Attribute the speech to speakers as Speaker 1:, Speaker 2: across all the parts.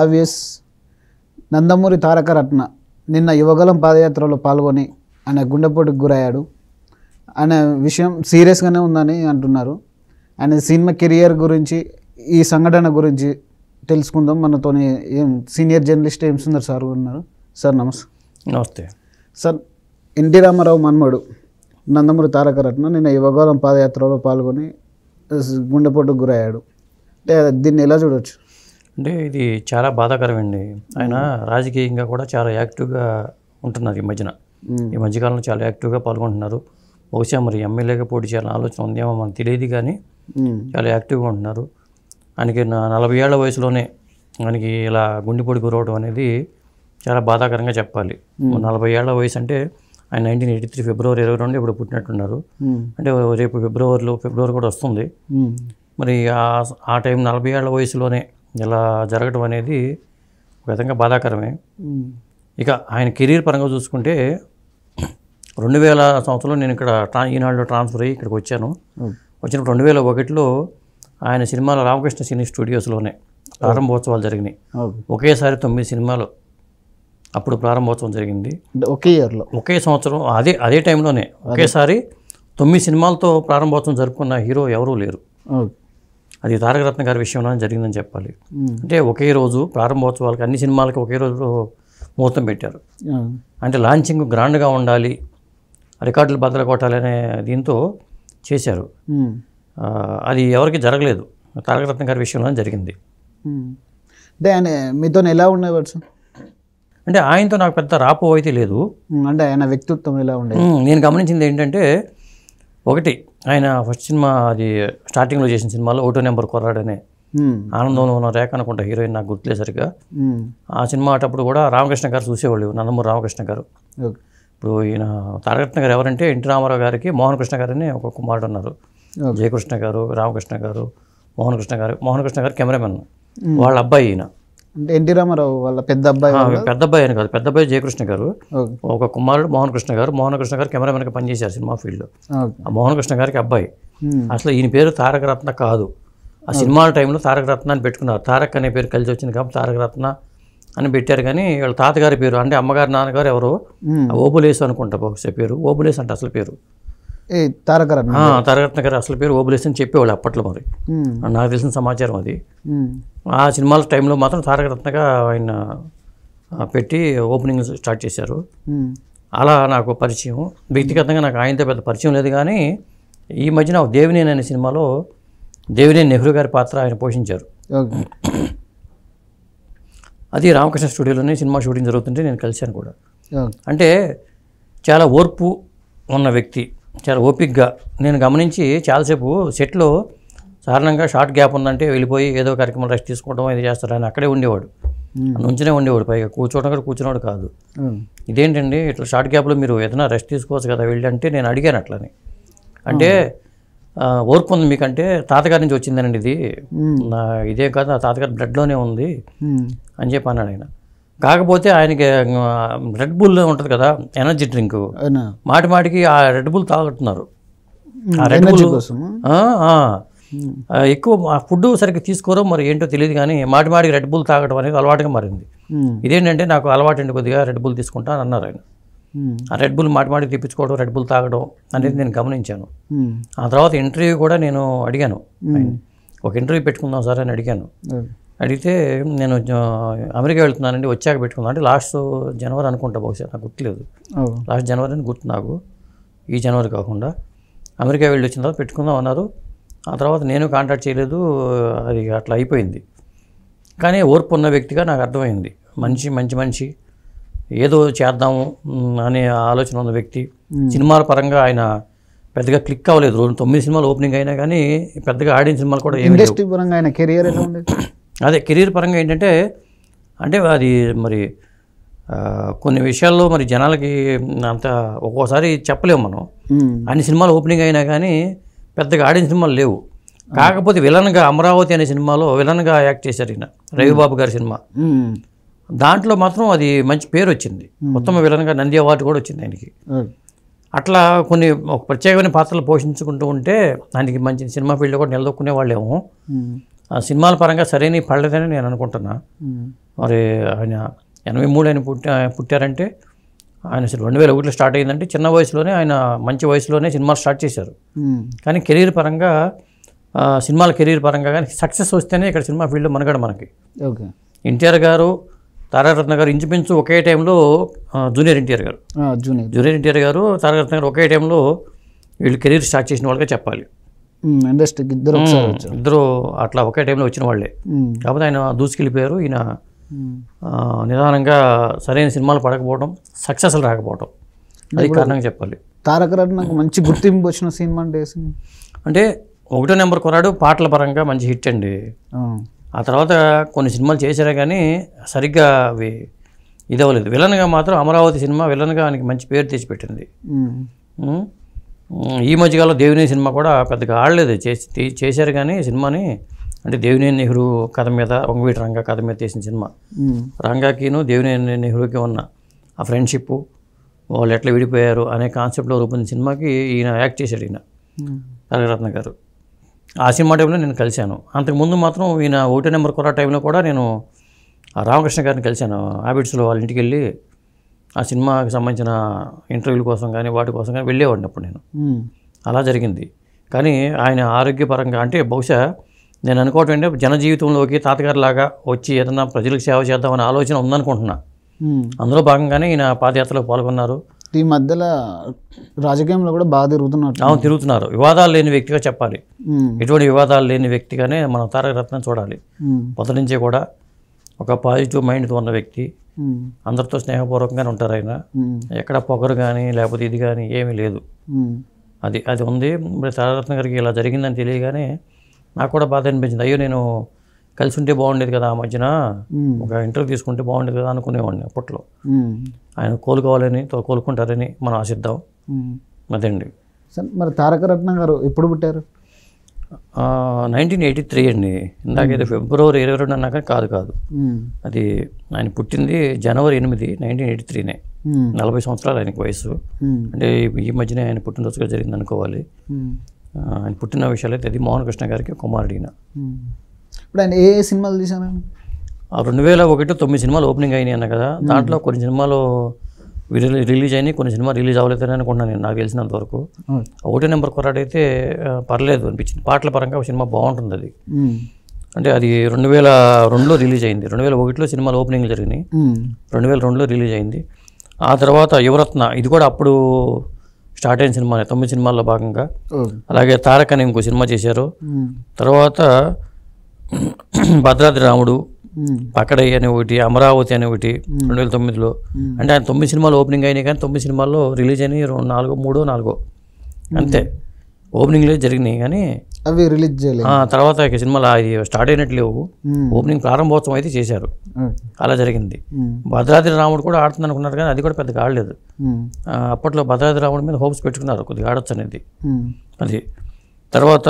Speaker 1: ఆవియస్ నందమూరి తారక రత్న నిన్న యువగలం పాదయాత్రలో పాల్గొని ఆయన గుండెపోటుకు గురయ్యాడు ఆయన విషయం సీరియస్గానే ఉందని అంటున్నారు ఆయన సినిమా కెరియర్ గురించి ఈ సంఘటన గురించి తెలుసుకుందాం మనతోని ఏం సీనియర్ జర్నలిస్ట్ ఏం సుందర్ సార్ ఉన్నారు సార్ నమస్తే నమస్తే సార్ ఎన్టీ రామారావు మన్మడు నందమూరి తారక రత్న నిన్న యువగోళం పాదయాత్రలో పాల్గొని గుండెపోటుకు గురయ్యాడు అంటే దీన్ని ఎలా చూడవచ్చు
Speaker 2: అంటే ఇది చాలా బాధాకరమండి ఆయన రాజకీయంగా కూడా చాలా యాక్టివ్గా ఉంటున్నారు ఈ మధ్యన ఈ మధ్యకాలంలో చాలా యాక్టివ్గా పాల్గొంటున్నారు బహుశా మరి ఎమ్మెల్యేగా పోటీ చేయాలని ఆలోచన ఉందేమో మనకు తెలియదు కానీ చాలా యాక్టివ్గా ఉంటున్నారు ఆయనకి నలభై ఏళ్ల వయసులోనే మనకి ఇలా గుండెపోటు గురవడం అనేది చాలా బాధాకరంగా చెప్పాలి నలభై ఏళ్ల వయసు అంటే ఆయన నైన్టీన్ ఎయిటీ త్రీ ఫిబ్రవరి ఇరవై రెండు ఇప్పుడు పుట్టినట్టున్నారు అంటే రేపు ఫిబ్రవరిలో ఫిబ్రవరి కూడా వస్తుంది మరి ఆ టైం నలభై ఏళ్ల వయసులోనే ఇలా జరగడం అనేది ఒక విధంగా బాధాకరమే ఇక ఆయన కెరీర్ పరంగా చూసుకుంటే రెండు వేల సంవత్సరంలో నేను ఇక్కడ ట్రా ఈనాడులో ట్రాన్స్ఫర్ అయ్యి ఇక్కడికి వచ్చాను వచ్చినప్పుడు రెండు వేల ఒకటిలో ఆయన సినిమాల రామకృష్ణ సినీ స్టూడియోస్లోనే ప్రారంభోత్సవాలు జరిగినాయి ఒకేసారి తొమ్మిది సినిమాలు అప్పుడు ప్రారంభోత్సవం జరిగింది ఒకే ఇయర్లో ఒకే సంవత్సరం అదే అదే టైంలోనే ఒకేసారి తొమ్మిది సినిమాలతో ప్రారంభోత్సవం జరుపుకున్న హీరో ఎవరూ లేరు అది రత్న గారి విషయంలో జరిగిందని చెప్పాలి అంటే ఒకే రోజు ప్రారంభోత్సవాలకి అన్ని సినిమాలకి ఒకే రోజు ముహూర్తం పెట్టారు అంటే లాంచింగ్ గ్రాండ్గా ఉండాలి రికార్డులు కొట్టాలి అనే దీంతో చేశారు అది ఎవరికి జరగలేదు తారకరత్న గారి విషయంలో జరిగింది
Speaker 1: అంటే ఆయన మీతో ఎలా ఉండేవాడు
Speaker 2: అంటే ఆయనతో నాకు పెద్ద రాపో అయితే లేదు
Speaker 1: అంటే ఆయన వ్యక్తిత్వం ఎలా ఉండేది
Speaker 2: నేను గమనించింది ఏంటంటే ఒకటి ఆయన ఫస్ట్ సినిమా అది స్టార్టింగ్లో చేసిన సినిమాలో ఓటో నెంబర్ కొర్రాడనే ఆనందంలో ఉన్న రేఖ అనుకుంటా హీరోయిన్ నాకు గుర్తులే సరిగ్గా ఆ సినిమా అటప్పుడు కూడా రామకృష్ణ గారు చూసేవాళ్ళు నందమూరి రామకృష్ణ గారు ఇప్పుడు ఈయన తారకృష్ణ గారు ఎవరంటే ఎన్టీ రామారావు గారికి మోహన్ కృష్ణ గారని ఒక కుమారుడు ఉన్నారు జయకృష్ణ గారు రామకృష్ణ గారు మోహన్ కృష్ణ గారు మోహన్ కృష్ణ గారు కెమెరామెన్ వాళ్ళ అబ్బాయి ఈయన
Speaker 1: అంటే ఎన్టీ రామారావు వాళ్ళ పెద్ద అబ్బాయి
Speaker 2: పెద్ద అబ్బాయి అని కాదు పెద్ద అబ్బాయి జయకృష్ణ గారు ఒక కుమారుడు మోహన్ కృష్ణ గారు మోహన్ కృష్ణ గారు కెమెరామెన్గా పనిచేశారు సినిమా ఆ మోహన్ కృష్ణ గారికి అబ్బాయి అసలు ఈయన పేరు తారక రత్న కాదు ఆ సినిమాల టైంలో తారక రత్న అని పెట్టుకున్నారు తారక్ అనే పేరు కలిసి వచ్చింది కాబట్టి తారక రత్న అని పెట్టారు కానీ వాళ్ళ తాతగారి పేరు అంటే అమ్మగారు నాన్నగారు ఎవరు ఓబులేసు అనుకుంటా బహుశా పేరు ఓబులేసు అంటే అసలు పేరు
Speaker 1: తారకరత్న
Speaker 2: గారు అసలు పేరు ఓబులేస్ అని చెప్పేవాళ్ళు అప్పట్లో మరి నాకు తెలిసిన సమాచారం అది ఆ సినిమాల టైంలో మాత్రం తారకరత్నగా ఆయన పెట్టి ఓపెనింగ్ స్టార్ట్ చేశారు అలా నాకు పరిచయం వ్యక్తిగతంగా నాకు ఆయనతో పెద్ద పరిచయం లేదు కానీ ఈ మధ్యన దేవినేని అనే సినిమాలో దేవినేని నెహ్రూ గారి పాత్ర ఆయన పోషించారు అది రామకృష్ణ స్టూడియోలోనే సినిమా షూటింగ్ జరుగుతుంటే నేను కలిశాను కూడా అంటే చాలా ఓర్పు ఉన్న వ్యక్తి చాలా ఓపిక్గా నేను గమనించి చాలాసేపు సెట్లో సాధారణంగా షార్ట్ గ్యాప్ ఉందంటే వెళ్ళిపోయి ఏదో కార్యక్రమం రెస్ట్ తీసుకోవడం ఇది చేస్తారని అక్కడే ఉండేవాడు నుంచునే ఉండేవాడు పైగా కూర్చోవడం కూడా కూర్చునేవాడు కాదు ఇదేంటండి ఇట్లా షార్ట్ గ్యాప్లో మీరు ఏదైనా రెస్ట్ తీసుకోవచ్చు కదా వెళ్ళి అంటే నేను అడిగాను అట్లని అంటే ఓర్పు ఉంది మీకంటే తాతగారి నుంచి వచ్చిందనండి ఇది నా ఇదే కాదు నా తాతగారి బ్లడ్లోనే ఉంది అని చెప్పి అన్నాడు ఆయన కాకపోతే ఆయనకి రెడ్ బుల్ ఉంటుంది కదా ఎనర్జీ డ్రింక్ మాటి మాటికి ఆ రెడ్ బుల్ తాగుతున్నారు ఆ రెడ్ బుల్ ఎక్కువ ఫుడ్ సరిగ్గా తీసుకోరో మరి ఏంటో తెలియదు కానీ మాటి మాటికి రెడ్ బుల్ తాగడం అనేది అలవాటుగా మారింది ఇదేంటంటే నాకు అలవాటు అండి కొద్దిగా రెడ్ బుల్ తీసుకుంటాను అన్నారు ఆయన ఆ రెడ్ బుల్ మాటి మాటికి తెప్పించుకోవడం రెడ్ బుల్ తాగడం అనేది నేను గమనించాను ఆ తర్వాత ఇంటర్వ్యూ కూడా నేను అడిగాను ఒక ఇంటర్వ్యూ పెట్టుకుందాం సార్ అని అడిగాను అడిగితే నేను అమెరికా వెళ్తున్నానండి వచ్చాక పెట్టుకున్నాను అంటే లాస్ట్ జనవరి అనుకుంటా బహుశా నాకు గుర్తులేదు లాస్ట్ జనవరి అని గుర్తు నాకు ఈ జనవరి కాకుండా అమెరికా వెళ్ళి వచ్చిన తర్వాత పెట్టుకుందాం అన్నారు ఆ తర్వాత నేను కాంటాక్ట్ చేయలేదు అది అట్లా అయిపోయింది కానీ ఓర్పు ఉన్న వ్యక్తిగా నాకు అర్థమైంది మంచి మంచి మంచి ఏదో చేద్దాము అనే ఆలోచన ఉన్న వ్యక్తి సినిమాల పరంగా ఆయన పెద్దగా క్లిక్ అవ్వలేదు తొమ్మిది సినిమాలు ఓపెనింగ్ అయినా కానీ పెద్దగా ఆడిన సినిమాలు కూడా ఇండస్ట్రీ
Speaker 1: పరంగా ఆయన కెరియర్ ఎలా ఉండేది
Speaker 2: అదే కెరీర్ పరంగా ఏంటంటే అంటే అది మరి కొన్ని విషయాల్లో మరి జనాలకి అంత ఒక్కోసారి చెప్పలేము మనం అన్ని సినిమాలు ఓపెనింగ్ అయినా కానీ పెద్దగా ఆడిన సినిమాలు లేవు కాకపోతే విలన్గా అమరావతి అనే సినిమాలో విలన్గా యాక్ట్ చేశారు ఈయన రవిబాబు గారి సినిమా దాంట్లో మాత్రం అది మంచి పేరు వచ్చింది ఉత్తమ విలన్గా నంది అవార్డు కూడా వచ్చింది ఆయనకి అట్లా కొన్ని ఒక ప్రత్యేకమైన పాత్రలు పోషించుకుంటూ ఉంటే దానికి మంచి సినిమా ఫీల్డ్లో కూడా నిలదొక్కునే వాళ్ళేమో ఆ సినిమాల పరంగా సరైన పడలేదని నేను అనుకుంటున్నా మరి ఆయన ఎనభై మూడు ఆయన పుట్టి పుట్టారంటే ఆయన అసలు రెండు వేల ఒకటిలో స్టార్ట్ అయిందంటే చిన్న వయసులోనే ఆయన మంచి వయసులోనే సినిమాలు స్టార్ట్ చేశారు కానీ కెరీర్ పరంగా సినిమాల కెరీర్ పరంగా కానీ సక్సెస్ వస్తేనే ఇక్కడ సినిమా ఫీల్డ్లో మనగడ మనకి ఓకే ఎన్టీఆర్ గారు తారకరత్న గారు ఇంచుమించు ఒకే టైంలో జూనియర్ ఎన్టీఆర్ గారు జూనియర్ జూనియర్ ఎన్టీఆర్ గారు తారకరత్న గారు ఒకే టైంలో వీళ్ళు కెరీర్ స్టార్ట్ చేసిన వాళ్ళకే చెప్పాలి
Speaker 1: ఇండస్ట్రీకి ఇద్దరు
Speaker 2: ఇద్దరు అట్లా ఒకే టైంలో వచ్చిన వాళ్ళే కాకపోతే ఆయన దూసుకెళ్ళిపోయారు ఈయన నిదానంగా సరైన సినిమాలు పడకపోవడం సక్సెస్ రాకపోవడం అది కారణంగా చెప్పాలి
Speaker 1: తారక నాకు మంచి గుర్తింపు వచ్చిన సినిమా అంటే
Speaker 2: అంటే ఒకటో నెంబర్ కొరాడు పాటల పరంగా మంచి హిట్ అండి ఆ తర్వాత కొన్ని సినిమాలు చేశారా కానీ సరిగ్గా అవి ఇదవ్వలేదు విలన్గా మాత్రం అమరావతి సినిమా విలన్గా ఆయనకి మంచి పేరు తెచ్చిపెట్టింది ఈ మధ్యకాలంలో దేవినేని సినిమా కూడా పెద్దగా ఆడలేదు చేసి చేశారు కానీ సినిమాని అంటే దేవినేని నెహ్రూ కథ మీద వంగవీటి రంగా కథ మీద తీసిన సినిమా రంగాకిను దేవినేని నెహ్రూకి ఉన్న ఆ ఫ్రెండ్షిప్ వాళ్ళు ఎట్లా విడిపోయారు అనే కాన్సెప్ట్లో రూపొందిన సినిమాకి ఈయన యాక్ట్ చేశాడు ఈయన కనకరత్న గారు ఆ సినిమా టైంలో నేను కలిశాను అంతకుముందు మాత్రం ఈయన ఓటీ నెంబర్ కొర టైంలో కూడా నేను రామకృష్ణ గారిని కలిశాను హ్యాబిట్స్లో వాళ్ళ ఇంటికి వెళ్ళి ఆ సినిమాకి సంబంధించిన ఇంటర్వ్యూల కోసం కానీ వాటి కోసం కానీ వెళ్ళేవాడిని అప్పుడు నేను అలా జరిగింది కానీ ఆయన ఆరోగ్యపరంగా అంటే బహుశా నేను అనుకోవటం ఏంటంటే జనజీవితంలోకి తాతగారిలాగా వచ్చి ఏదైనా ప్రజలకు సేవ చేద్దామని ఆలోచన ఉందనుకుంటున్నా అందులో భాగంగానే ఈయన పాదయాత్రలో పాల్గొన్నారు ఈ
Speaker 1: మధ్యలో రాజకీయంలో కూడా బాగా తిరుగుతున్నారు అవును
Speaker 2: తిరుగుతున్నారు వివాదాలు లేని వ్యక్తిగా చెప్పాలి ఎటువంటి వివాదాలు లేని వ్యక్తిగానే మనం తారకరత్నం చూడాలి మొదటి నుంచే కూడా ఒక పాజిటివ్ మైండ్తో ఉన్న వ్యక్తి అందరితో స్నేహపూర్వకంగానే ఉంటారు ఆయన ఎక్కడ పొగరు కానీ లేకపోతే ఇది కానీ ఏమీ లేదు అది అది ఉంది మరి తారరత్న గారికి ఇలా జరిగిందని తెలియగానే నాకు కూడా బాధ అనిపించింది అయ్యో నేను కలిసి ఉంటే బాగుండేది కదా ఆ మధ్యన ఒక ఇంటర్వ్యూ తీసుకుంటే బాగుండేది కదా అనుకునేవాడిని అప్పట్లో ఆయన కోలుకోవాలని కోలుకుంటారని మనం ఆశిద్దాం అదండి
Speaker 1: మరి రత్న గారు ఎప్పుడు పుట్టారు
Speaker 2: నైన్టీన్ ఎయిటీ త్రీ అండి ఇందాకైతే ఫిబ్రవరి ఇరవై రెండు అన్నాక కాదు కాదు అది ఆయన పుట్టింది జనవరి ఎనిమిది నైన్టీన్ ఎయిటీ త్రీనే నలభై సంవత్సరాలు ఆయనకు వయసు అంటే ఈ మధ్యనే ఆయన పుట్టినరోజుగా జరిగింది అనుకోవాలి ఆయన పుట్టిన విషయాలు అయితే అది మోహన్ కృష్ణ గారికి కుమారుడిన
Speaker 1: ఇప్పుడు ఆయన ఏ సినిమాలు తీశాను
Speaker 2: రెండు వేల ఒకటి తొమ్మిది సినిమాలు ఓపెనింగ్ అయినాయి అన్న కదా దాంట్లో కొన్ని సినిమాలు రిలీజ్ అయినాయి కొన్ని సినిమా రిలీజ్ అవ్వలేదని అనుకుంటున్నాను నేను నాకు తెలిసినంత వరకు ఒకటే నెంబర్ కొరాడైతే పర్లేదు అనిపించింది పాటల పరంగా సినిమా బాగుంటుంది అది అంటే అది రెండు వేల రెండులో రిలీజ్ అయింది రెండు వేల ఒకటిలో సినిమాలు ఓపెనింగ్ జరిగినాయి రెండు వేల రెండులో రిలీజ్ అయింది ఆ తర్వాత యువరత్న ఇది కూడా అప్పుడు స్టార్ట్ అయిన సినిమా తొమ్మిది సినిమాల్లో భాగంగా అలాగే తారక్ అని ఇంకో సినిమా చేశారు తర్వాత భద్రాద్రి రాముడు Hmm. అక్కడే అని ఒకటి అమరావతి అని ఒకటి hmm. రెండు వేల తొమ్మిదిలో hmm. అంటే ఆయన తొమ్మిది సినిమాలు ఓపెనింగ్ అయినాయి కానీ తొమ్మిది సినిమాల్లో రిలీజ్ అయినాయి రెండు నాలుగో మూడో నాలుగో అంతే ఓపెనింగ్లో జరిగినాయి కానీ అవి రిలీజ్ తర్వాత సినిమాలు అది స్టార్ట్ అయినట్టు లేవు ఓపెనింగ్ ప్రారంభోత్సవం అయితే చేశారు అలా జరిగింది భద్రాద్రి రాముడు కూడా ఆడుతుంది అనుకున్నారు కానీ అది కూడా పెద్దగా ఆడలేదు అప్పట్లో భద్రాద్రి రాముడి మీద హోప్స్ పెట్టుకున్నారు కొద్దిగా ఆడొచ్చు అనేది అది తర్వాత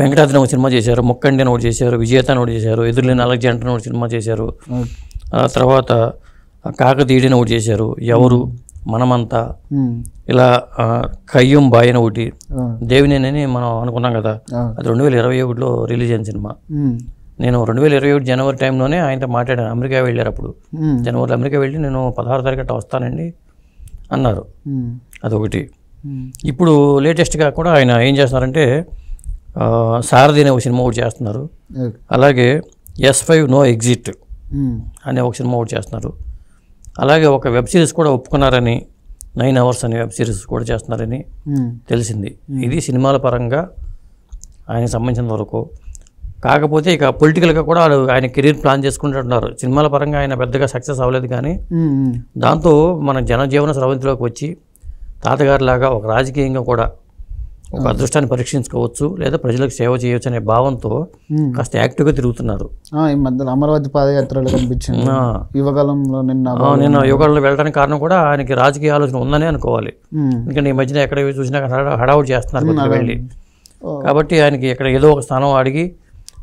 Speaker 2: వెంకటాద్రి ఒక సినిమా చేశారు ముక్కండి అని ఒకటి చేశారు విజేత అని ఒకటి చేశారు ఎదురులేని అలెగ్జాండర్ అని ఒకటి సినిమా చేశారు తర్వాత కాకతీయుడి ఒకటి చేశారు ఎవరు మనమంతా ఇలా కయ్యం బాయ్ అని ఒకటి దేవినేనని మనం అనుకున్నాం కదా అది రెండు వేల ఇరవై ఒకటిలో రిలీజ్ అయిన సినిమా నేను రెండు వేల ఇరవై ఒకటి జనవరి టైంలోనే ఆయనతో మాట్లాడాను అమెరికా వెళ్ళారు అప్పుడు జనవరిలో అమెరికా వెళ్ళి నేను పదహారు తారీఖు వస్తానండి అన్నారు అదొకటి ఇప్పుడు లేటెస్ట్గా కూడా ఆయన ఏం చేస్తున్నారంటే సారథి అనే ఒక సినిమా ఒకటి చేస్తున్నారు అలాగే ఎస్ ఫైవ్ నో ఎగ్జిట్ అనే ఒక సినిమా ఒకటి చేస్తున్నారు అలాగే ఒక వెబ్ సిరీస్ కూడా ఒప్పుకున్నారని నైన్ అవర్స్ అనే వెబ్ సిరీస్ కూడా చేస్తున్నారని తెలిసింది ఇది సినిమాల పరంగా ఆయనకు సంబంధించిన వరకు కాకపోతే ఇక పొలిటికల్గా కూడా ఆయన కెరీర్ ప్లాన్ చేసుకుంటున్నారు సినిమాల పరంగా ఆయన పెద్దగా సక్సెస్ అవ్వలేదు కానీ దాంతో మన జనజీవన స్రవంతిలోకి వచ్చి తాతగారిలాగా ఒక రాజకీయంగా కూడా ఒక అదృష్టాన్ని పరీక్షించుకోవచ్చు లేదా ప్రజలకు సేవ చేయవచ్చు అనే భావంతో కాస్త యాక్టివ్గా తిరుగుతున్నారు
Speaker 1: మధ్యలో అమరావతి పాదయాత్రలు కనిపించింది యువకాలంలో నిన్న
Speaker 2: నిన్న యువకాలంలో వెళ్ళడానికి కారణం కూడా ఆయనకి రాజకీయ ఆలోచన ఉందనే అనుకోవాలి ఎందుకంటే ఈ మధ్యన ఎక్కడ చూసినా హడావుట్ చేస్తున్నారు వెళ్ళి కాబట్టి ఆయనకి ఇక్కడ ఏదో ఒక స్థానం అడిగి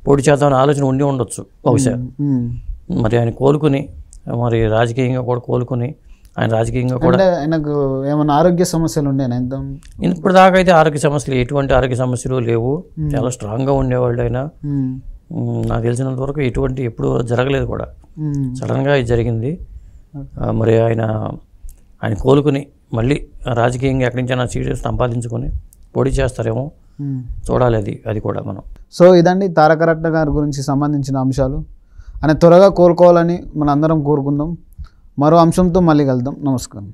Speaker 2: పోటీ చేద్దామని ఆలోచన ఉండి ఉండొచ్చు బహుశా మరి ఆయన కోలుకుని మరి రాజకీయంగా కూడా కోలుకుని ఆయన రాజకీయంగా కూడా
Speaker 1: ఆయనకు ఏమైనా ఆరోగ్య సమస్యలు ఉండేనా
Speaker 2: ఇప్పుడు దాకా అయితే ఆరోగ్య సమస్యలు ఎటువంటి ఆరోగ్య సమస్యలు లేవు చాలా స్ట్రాంగ్గా ఉండేవాళ్ళు ఆయన నాకు తెలిసినంత వరకు ఎటువంటి ఎప్పుడు జరగలేదు కూడా సడన్గా ఇది జరిగింది మరి ఆయన ఆయన కోలుకుని మళ్ళీ రాజకీయంగా ఎక్కడి నుంచి సీట్ సంపాదించుకొని పోటీ చేస్తారేమో చూడాలి అది అది కూడా మనం
Speaker 1: సో ఇదండి తారకరత్న గారి గురించి సంబంధించిన అంశాలు ఆయన త్వరగా కోలుకోవాలని మనందరం కోరుకుందాం మరో అంశంతో మళ్ళీ కలుద్దాం నమస్కారం